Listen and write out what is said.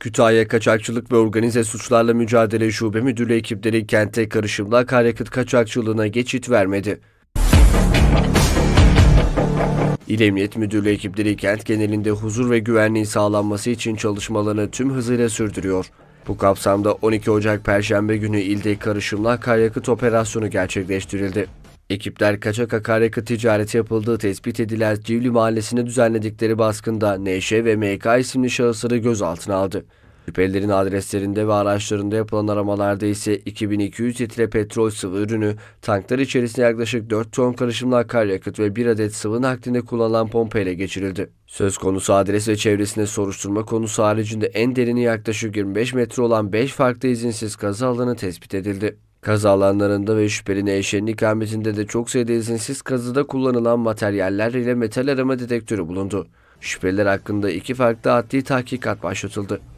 Kütahya Kaçakçılık ve Organize Suçlarla Mücadele Şube Müdürlüğü ekipleri kente karışımla akaryakıt kaçakçılığına geçit vermedi. İl Emniyet Müdürlüğü ekipleri kent genelinde huzur ve güvenliğin sağlanması için çalışmalarını tüm hızıyla sürdürüyor. Bu kapsamda 12 Ocak Perşembe günü ilde karışımla akaryakıt operasyonu gerçekleştirildi. Ekipler kaçak akaryakıt ticareti yapıldığı tespit edilen Civli Mahallesi'ne düzenledikleri baskında Neşe ve MK isimli şahısları gözaltına aldı. Şüphelilerin adreslerinde ve araçlarında yapılan aramalarda ise 2200 litre petrol sıvı ürünü, tanklar içerisinde yaklaşık 4 ton karışımlı akaryakıt ve 1 adet sıvı naklinde kullanılan pompa ile geçirildi. Söz konusu adres ve çevresinde soruşturma konusu haricinde en derini yaklaşık 25 metre olan 5 farklı izinsiz kazı alanı tespit edildi. Kazı alanlarında ve şüphelinin eşeğinin ikametinde de çok sayıda izinsiz kazıda kullanılan materyaller ile metal arama detektörü bulundu. Şüpheliler hakkında iki farklı adli tahkikat başlatıldı.